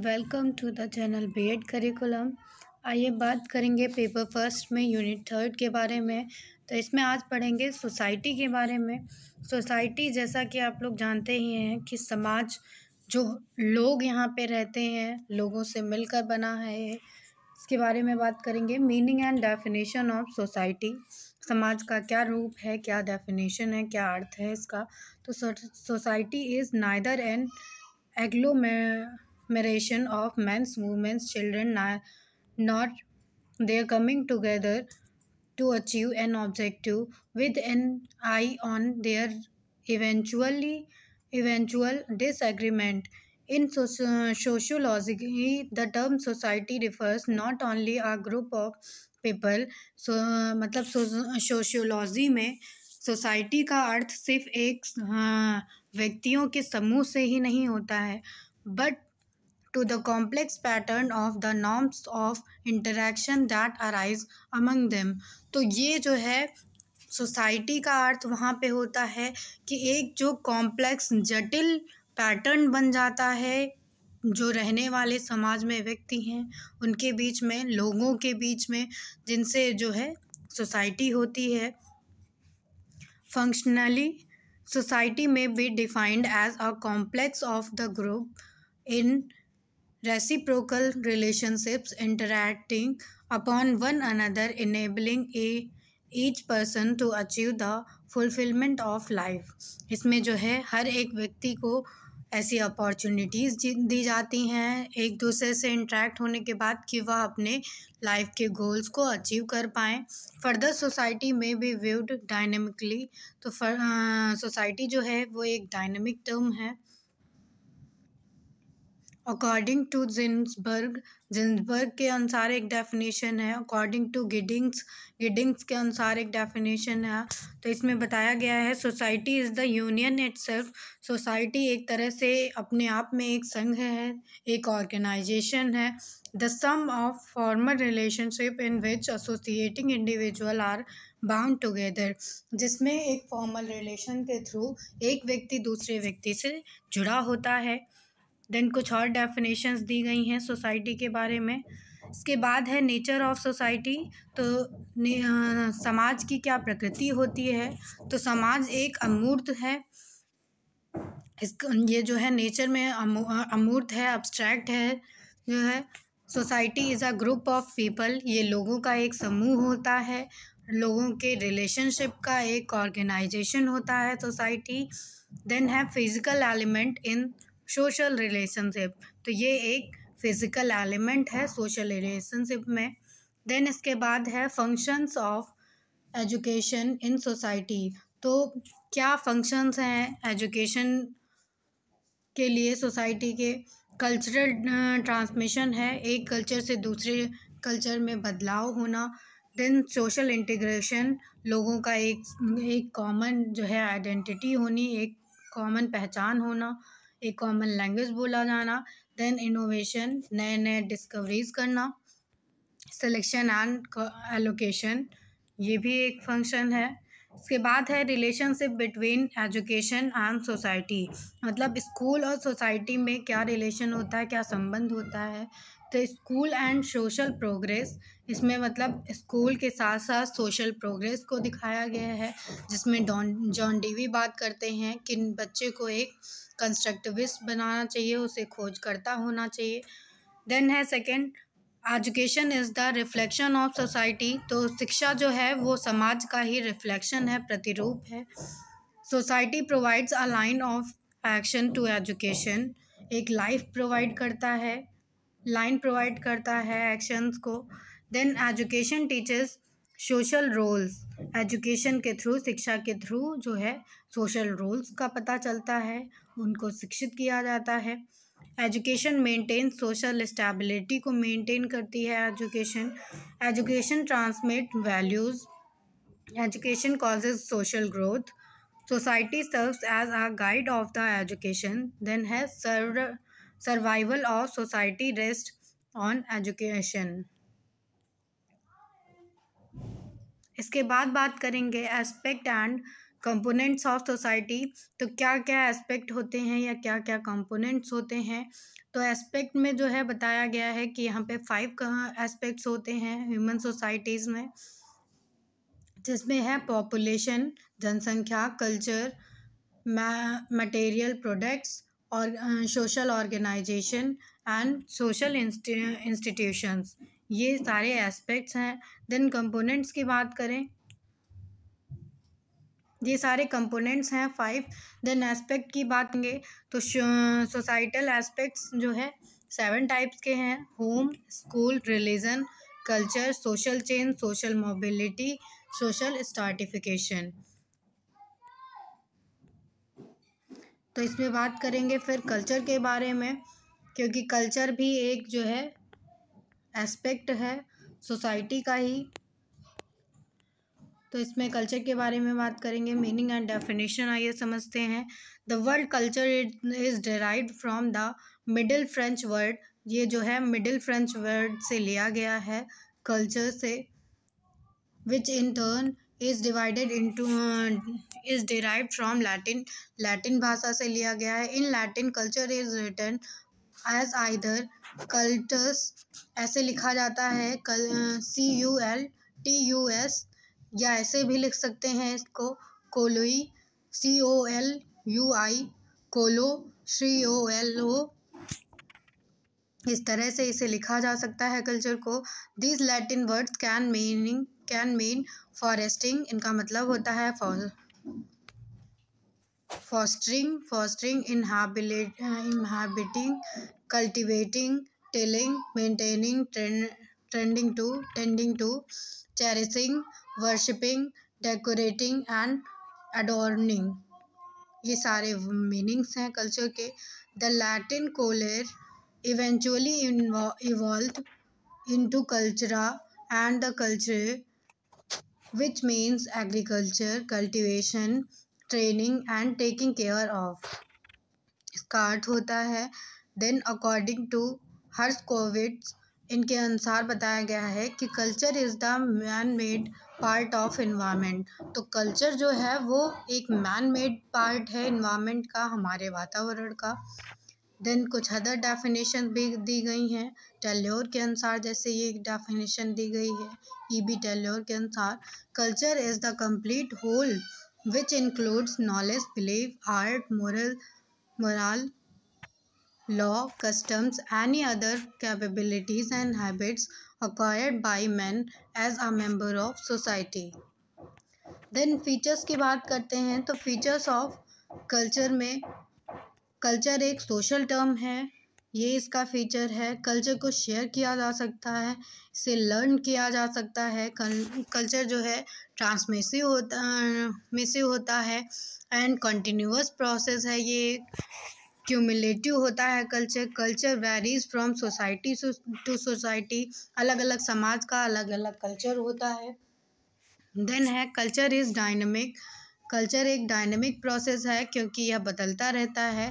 welcome to the channel B Ed curriculum आइए बात करेंगे पेपर फर्स्ट में यूनिट थर्ड के बारे में तो इसमें आज पढ़ेंगे सोसाइटी के बारे में सोसाइटी जैसा कि आप लोग जानते ही हैं कि समाज जो लोग यहाँ पे रहते हैं लोगों से मिलकर बना है इसके बारे में बात करेंगे meaning and definition of society समाज का क्या रूप है क्या डेफिनेशन है क्या अर्थ है इसका तो सोसाइटी इज़ नाइदर एंड एग्लोमे admiration of men's women's children not their coming together to achieve an objective with an eye on their eventually eventual disagreement in sociology the term society refers not only a group of people so मतलब sociology में society का अर्थ सिर्फ एक व्यक्तियों के समूह से ही नहीं होता है but to the complex pattern of the norms of interaction that arise among them तो ये जो है सोसाइटी का अर्थ वहाँ पे होता है कि एक जो कॉम्प्लेक्स जटिल पैटर्न बन जाता है जो रहने वाले समाज में व्यक्ति हैं उनके बीच में लोगों के बीच में जिनसे जो है सोसाइटी होती है functionally society may be defined as a complex of the group in reciprocal relationships interacting upon one another enabling a each person to achieve the fulfilment of life इसमें जो है हर एक व्यक्ति को ऐसी अपॉर्चुनिटीज़ दी जाती हैं एक दूसरे से इंटरेक्ट होने के बाद कि वह अपने लाइफ के गोल्स को अचीव कर पाएँ फर्दर सोसाइटी में भी व्यूड डायनेमिकली तो सोसाइटी जो है वो एक डायनेमिक टर्म है अकॉर्डिंग टू जिन्सबर्ग जिन्सबर्ग के अनुसार एक डेफिनेशन है अकॉर्डिंग टू गिडिंग्स गिडिंग्स के अनुसार एक डेफिनेशन है तो इसमें बताया गया है society is the union it society एक तरह से अपने आप में एक संघ है एक ऑर्गेनाइजेशन है the sum of formal relationship in which associating individual are bound together जिसमें एक फॉर्मल रिलेशन के थ्रू एक व्यक्ति दूसरे व्यक्ति से जुड़ा होता है देन कुछ और डेफिनेशंस दी गई हैं सोसाइटी के बारे में इसके बाद है नेचर ऑफ सोसाइटी तो आ, समाज की क्या प्रकृति होती है तो समाज एक अमूर्त है इस ये जो है नेचर में अमूर्त है अब्स्ट्रैक्ट है जो है society is a group of people ये लोगों का एक समूह होता है लोगों के रिलेशनशिप का एक ऑर्गेनाइजेशन होता है सोसाइटी देन है physical element in social relationship तो ये एक फिज़िकल एलिमेंट है सोशल रिलेशनशिप में देन इसके बाद है functions of education in society तो क्या फंक्शंस हैं एजुकेशन के लिए सोसाइटी के कल्चरल ट्रांसमिशन है एक कल्चर से दूसरे कल्चर में बदलाव होना देन सोशल इंटीग्रेशन लोगों का एक एक कॉमन जो है आइडेंटिटी होनी एक कॉमन पहचान होना एक कॉमन लैंग्वेज बोला जाना देन इनोवेशन नए नए डिस्कवरीज करना सिलेक्शन एंड एलोकेशन ये भी एक फंक्शन है इसके बाद है relationship between education and society मतलब स्कूल और सोसाइटी में क्या रिलेशन होता है क्या संबंध होता है तो स्कूल एंड सोशल प्रोग्रेस इसमें मतलब स्कूल के साथ साथ सोशल प्रोग्रेस को दिखाया गया है जिसमें डॉन जॉन डीवी बात करते हैं कि बच्चे को एक कंस्ट्रक्टिविस्ट बनाना चाहिए उसे खोजकर्ता होना चाहिए देन है second education is the reflection of society तो शिक्षा जो है वो समाज का ही रिफ्लेक्शन है प्रतिरूप है society provides a line of action to education एक लाइफ प्रोवाइड करता है लाइन प्रोवाइड करता है एक्शंस को then education teachers social roles education के थ्रू शिक्षा के थ्रू जो है सोशल रोल्स का पता चलता है उनको शिक्षित किया जाता है एजुकेशन मेंटेन सोशल स्टेबिलिटी को मेंटेन करती है education education transmit values education causes social growth society serves as a guide of the education then है serve survival of society rests on education इसके बाद बात करेंगे aspect and components of society तो क्या क्या एस्पेक्ट होते हैं या क्या क्या कंपोनेंट्स होते हैं तो एस्पेक्ट में जो है बताया गया है कि यहाँ पे फाइव एस्पेक्ट्स होते हैं ह्यूमन सोसाइटीज़ में जिसमें है पॉपुलेशन जनसंख्या कल्चर मटेरियल प्रोडक्ट्स और social organisation and social institutions ये सारे एस्पेक्ट्स हैं देन कंपोनेंट्स की बात करें ये सारे कंपोनेंट्स हैं फाइव देन एस्पेक्ट की बात करेंगे तो सोसाइटल एस्पेक्ट्स जो है सेवन टाइप्स के हैं home school religion culture social change social mobility social stratification तो इसमें बात करेंगे फिर कल्चर के बारे में क्योंकि कल्चर भी एक जो है एस्पेक्ट है सोसाइटी का ही तो इसमें कल्चर के बारे में बात करेंगे मीनिंग एंड डेफिनेशन आइए समझते हैं the world culture is derive from the middle French word ये जो है मिडिल फ्रेंच वर्ड से लिया गया है कल्चर से which in turn is divided into is derive from Latin Latin भाषा से लिया गया है in Latin culture is return as either cultus ऐसे लिखा जाता है कल C U L T U S या ऐसे भी लिख सकते हैं इसको कोलोई सी ओ एल यू आई कोलो श्री ओ एल ओ इस तरह से इसे लिखा जा सकता है कल्चर को these Latin words can meaning can mean foresting इनका मतलब होता है fostering fostering inhabit inhabiting cultivating telling maintaining trending to tending to cherishing worshipping decorating and adorning ये सारे मीनिंग्स हैं कल्चर के द लैटिन कोलर eventually evolved into culture and the culture which means agriculture cultivation training and taking care of इसका अर्थ होता है then according to Herskovits इनके अनुसार बताया गया है कि culture is the man made part of environment तो कल्चर जो है वो एक मैन मेड पार्ट है इन्वामेंट का हमारे वातावरण का देन कुछ अदर डेफिनेशन भी दी गई हैं टेल्योर के अनुसार जैसे ये डेफिनेशन दी गई है ई बी टेल्योर के अनुसार culture is the complete whole which includes knowledge belief art moral moral law customs any other capabilities and habits acquired by man as a member of society then features की बात करते हैं तो features of culture में culture एक social term है ये इसका फीचर है कल्चर को शेयर किया जा सकता है इसे लर्न किया जा सकता है कल्चर जो है ट्रांसमिसिव होता मिसिव होता है एंड कंटिन्यूस प्रोसेस है ये क्यूमुलेटिव होता है culture culture varies from society to society अलग अलग समाज का अलग अलग कल्चर होता है देन है कल्चर इज़ डायनमिक कल्चर एक डायनेमिक प्रोसेस है क्योंकि यह बदलता रहता है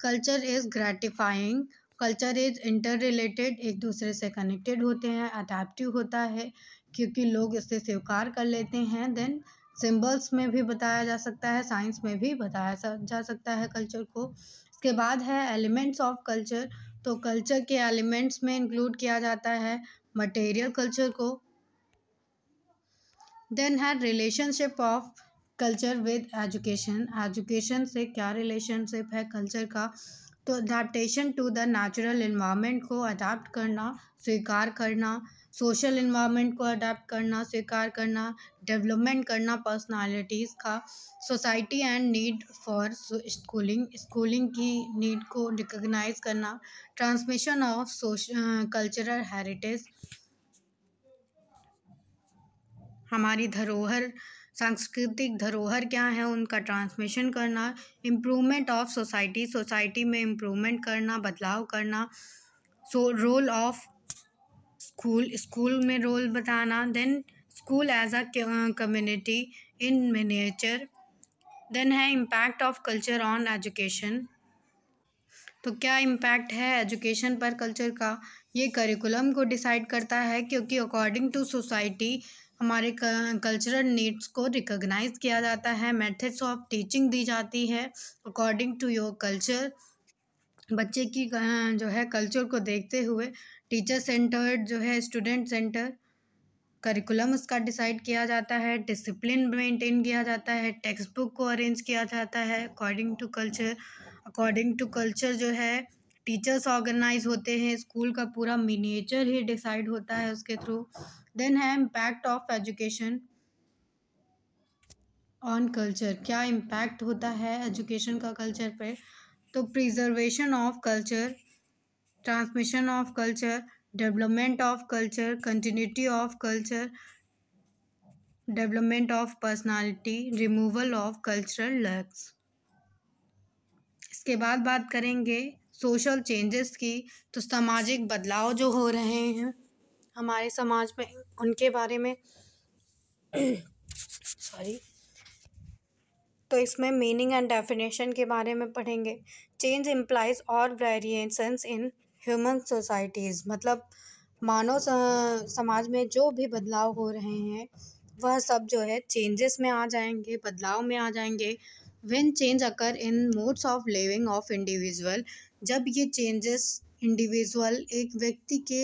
culture is gratifying culture is interrelated एक दूसरे से कनेक्टेड होते हैं अडेप्टिव होता है क्योंकि लोग इसे स्वीकार कर लेते हैं देन सिंबल्स में भी बताया जा सकता है साइंस में भी बताया जा सकता है कल्चर को इसके बाद है एलिमेंट्स ऑफ कल्चर तो कल्चर के एलिमेंट्स में इंक्लूड किया जाता है मटेरियल कल्चर को देन है relationship of culture with education education से क्या रिलेशनशिप है कल्चर का तो adaptation to the natural environment को अडाप्ट करना स्वीकार करना सोशल इन्वामेंट को अडाप्ट करना स्वीकार करना डेवलपमेंट करना पर्सनालिटीज़ का society and need for schooling schooling की नीड को रिकग्नाइज करना ट्रांसमिशन ऑफ कल्चरल हेरिटेज हमारी धरोहर सांस्कृतिक धरोहर क्या है उनका ट्रांसमिशन करना इम्प्रूवमेंट ऑफ सोसाइटी सोसाइटी में इम्प्रूवमेंट करना बदलाव करना so role of school school में रोल बताना then school as a community in miniature then है impact of culture on education तो क्या इम्पैक्ट है एजुकेशन पर कल्चर का ये करिकुलम को डिसाइड करता है क्योंकि अकॉर्डिंग टू सोसाइटी हमारे कल्चरल नीड्स को रिकॉग्नाइज किया जाता है मेथड्स ऑफ टीचिंग दी जाती है अकॉर्डिंग टू योर कल्चर बच्चे की जो है कल्चर को देखते हुए टीचर सेंटर्ड जो है स्टूडेंट सेंटर करिकुलम उसका डिसाइड किया जाता है डिसिप्लिन मेंटेन किया जाता है टेक्स्ट बुक को अरेंज किया जाता है according to culture according to culture जो है टीचर्स ऑर्गेनाइज होते हैं स्कूल का पूरा मिनिएचर ही डिसाइड होता है उसके थ्रू देन है impact of education on culture क्या इम्पैक्ट होता है एजुकेशन का कल्चर पर तो preservation of culture transmission of culture development of culture continuity of culture development of personality removal of cultural lacks इसके बाद बात करेंगे सोशल चेंजेस की तो सामाजिक बदलाव जो हो रहे हैं हमारे समाज में उनके बारे में सॉरी तो इसमें मीनिंग एंड डेफिनेशन के बारे में पढ़ेंगे चेंज इम्प्लाइज और वेरिएशंस इन ह्यूमन सोसाइटीज़ मतलब मानव समाज में जो भी बदलाव हो रहे हैं वह सब जो है चेंजेस में आ जाएंगे बदलाव में आ जाएंगे when change occur in modes of living of individual जब ये चेंजेस इंडिविजुअल एक व्यक्ति के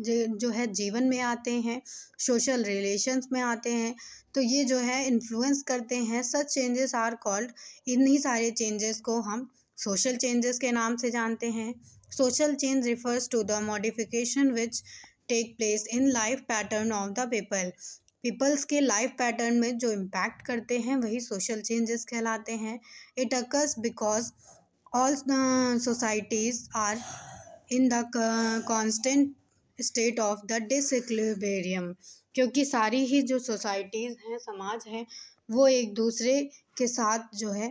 जो है जीवन में आते हैं सोशल रिलेशंस में आते हैं तो ये जो है इन्फ्लुएंस करते हैं सच चेंजेस आर कॉल्ड इन्हीं सारे चेंजेस को हम सोशल चेंजेस के नाम से जानते हैं social change refers to the modification which take place in life pattern of the people peoples के लाइफ पैटर्न में जो इम्पैक्ट करते हैं वही सोशल चेंजेस कहलाते हैं it occurs because all societies are in the constant state of the disequilibrium क्योंकि सारी ही जो सोसाइटीज़ हैं समाज हैं वो एक दूसरे के साथ जो है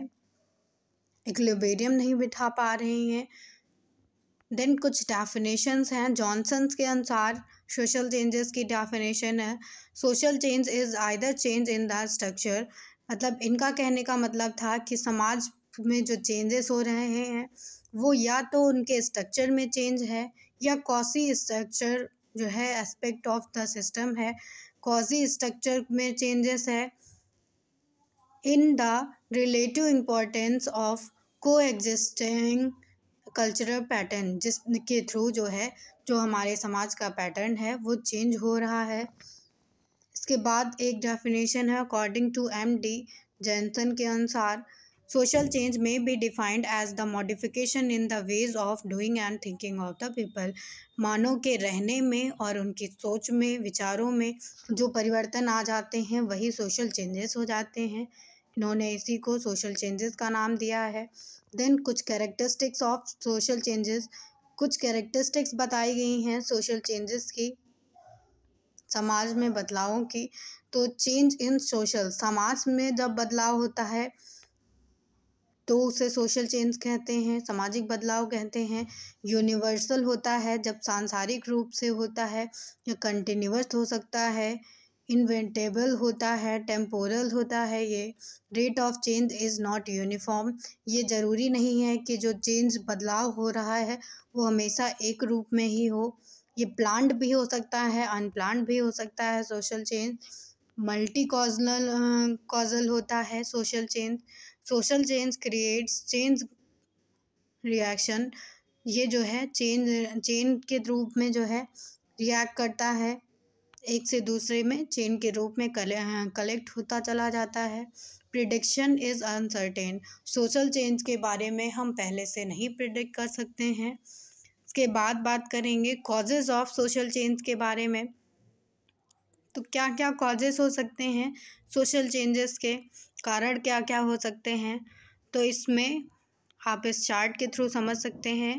इक्लेबेरियम नहीं बिठा पा रही हैं देन कुछ डेफिनेशंस हैं जॉनसन्स के अनुसार सोशल चेंजेस की डेफिनेशन है social change is either change in the structure मतलब इनका कहने का मतलब था कि समाज में जो चेंजेस हो रहे हैं वो या तो उनके स्ट्रक्चर में चेंज है या कॉसी स्ट्रक्चर जो है एस्पेक्ट ऑफ द सिस्टम है कॉजी स्ट्रक्चर में चेंजेस है in the relative importance of coexisting cultural pattern जिसके थ्रू जो है जो हमारे समाज का पैटर्न है वो चेंज हो रहा है इसके बाद एक डेफिनेशन है according to M D Jenson के अनुसार social change may be defined as the modification in the ways of doing and thinking of the people मानव के रहने में और उनकी सोच में विचारों में जो परिवर्तन आ जाते हैं वही सोशल चेंजेस हो जाते हैं इन्होंने इसी को सोशल चेंजेस का नाम दिया है देन कुछ कैरेक्टरिस्टिक्स ऑफ सोशल चेंजेस कुछ कैरेक्टरिस्टिक्स बताई गई हैं सोशल चेंजेस की समाज में बदलावों की तो चेंज इन सोशल समाज में जब बदलाव होता है तो उसे सोशल चेंज कहते हैं सामाजिक बदलाव कहते हैं यूनिवर्सल होता है जब सांसारिक रूप से होता है या कंटिन्यूस हो सकता है इन्वेंटेबल होता है टेम्पोरल होता है ये rate of change is not uniform ये ज़रूरी नहीं है कि जो चेंज बदलाव हो रहा है वो हमेशा एक रूप में ही हो ये प्लांट भी हो सकता है अनप्लांट भी हो सकता है social change multi causal causal होता है social change social change creates change reaction ये जो है चेंज चेन के रूप में जो है रिएक्ट करता है एक से दूसरे में चेन के रूप में कले, कलेक्ट होता चला जाता है prediction is uncertain social change के बारे में हम पहले से नहीं प्रिडिक्ट कर सकते हैं इसके बाद बात करेंगे कॉजेज़ ऑफ सोशल चेंज के बारे में तो क्या क्या कॉजेज़ हो सकते हैं सोशल चेंजेस के कारण क्या क्या हो सकते हैं तो इसमें आप इस चार्ट के थ्रू समझ सकते हैं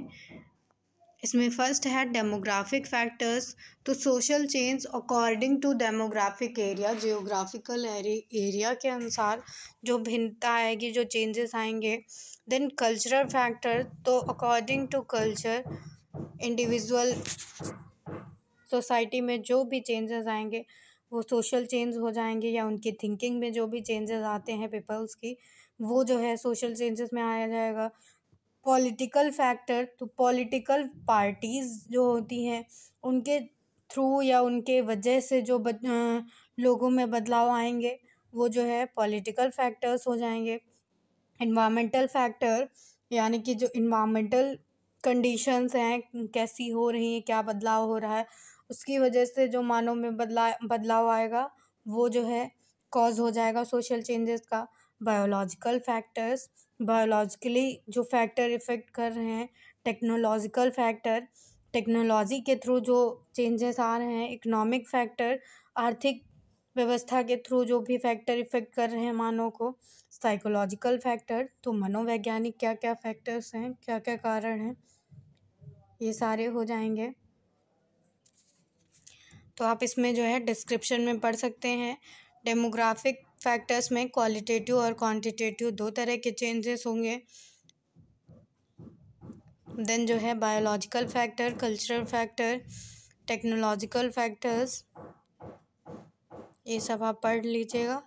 इसमें फर्स्ट है डेमोग्राफिक फैक्टर्स तो social change according to demographic area geographical area के अनुसार जो भिन्नता आएगी जो चेंजेस आएंगे देन कल्चरल फैक्टर तो according to culture individual society में जो भी चेंजेस आएंगे वो सोशल चेंज हो जाएंगे या उनकी थिंकिंग में जो भी चेंजेस आते हैं पीपल्स की वो जो है सोशल चेंजेस में आया जाएगा पॉलिटिकल फैक्टर तो पॉलिटिकल पार्टीज़ जो होती हैं उनके थ्रू या उनके वजह से जो बद, लोगों में बदलाव आएंगे वो जो है पॉलिटिकल फैक्टर्स हो जाएंगे इन्वामेंटल फैक्टर यानी कि जो इन्वामेंटल कंडीशंस हैं कैसी हो रही हैं क्या बदलाव हो रहा है उसकी वजह से जो मानव में बदला बदलाव आएगा वो जो है कॉज हो जाएगा सोशल चेंजेस का बायोलॉजिकल फैक्टर्स बायोलॉजिकली जो फैक्टर इफ़ेक्ट कर रहे हैं टेक्नोलॉजिकल फैक्टर टेक्नोलॉजी के थ्रू जो चेंजेस आ रहे हैं इकोनॉमिक फैक्टर आर्थिक व्यवस्था के थ्रू जो भी फैक्टर इफ़ेक्ट कर रहे हैं मानव को साइकोलॉजिकल फैक्टर तो मनोवैज्ञानिक क्या क्या फैक्टर्स हैं क्या क्या कारण हैं ये सारे हो जाएंगे तो आप इसमें जो है डिस्क्रिप्शन में पढ़ सकते हैं डेमोग्राफिक फैक्टर्स में क्वालिटेटिव और क्वांटिटेटिव दो तरह के चेंजेस होंगे देन जो है biological factor cultural factor technological factors ये सब आप पढ़ लीजिएगा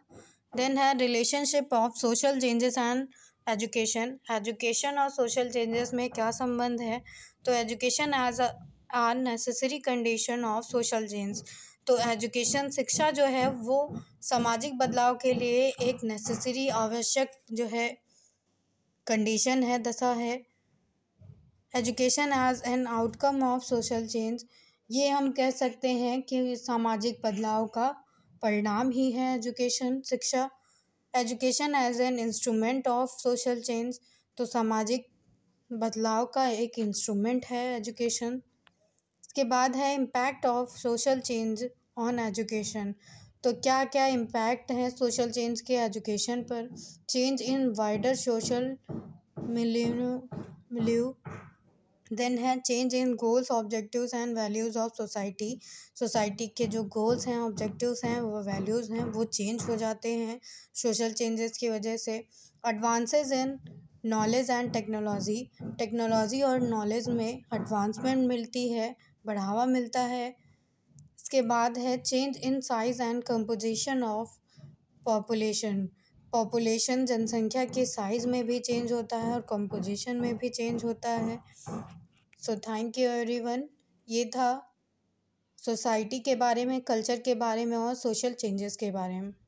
देन है relationship of social changes and education education और सोशल चेंजेस में क्या संबंध है तो education as are necessary condition of social change तो एजुकेशन शिक्षा जो है वो सामाजिक बदलाव के लिए एक नेसेसरी आवश्यक जो है कंडीशन है दशा है education as an outcome of social change ये हम कह सकते हैं कि सामाजिक बदलाव का परिणाम ही है एजुकेशन शिक्षा education as an instrument of social change तो सामाजिक बदलाव का एक इंस्ट्रूमेंट है एजुकेशन इसके बाद है impact of social change on education तो क्या क्या इम्पैक्ट है सोशल चेंज के एजुकेशन पर change in wider social milieu then है change in goals objectives and values of society society के जो गोल्स हैं ऑब्जेक्टिव्स हैं वो वैल्यूज़ हैं वो चेंज हो जाते हैं सोशल चेंजेस की वजह से advances in knowledge and technology technology और नॉलेज में एडवांसमेंट मिलती है बढ़ावा मिलता है इसके बाद है change in size and composition of population population जनसंख्या के साइज़ में भी चेंज होता है और कंपोजिशन में भी चेंज होता है सो थैंक यू एवरीवन ये था सोसाइटी के बारे में कल्चर के बारे में और सोशल चेंजेस के बारे में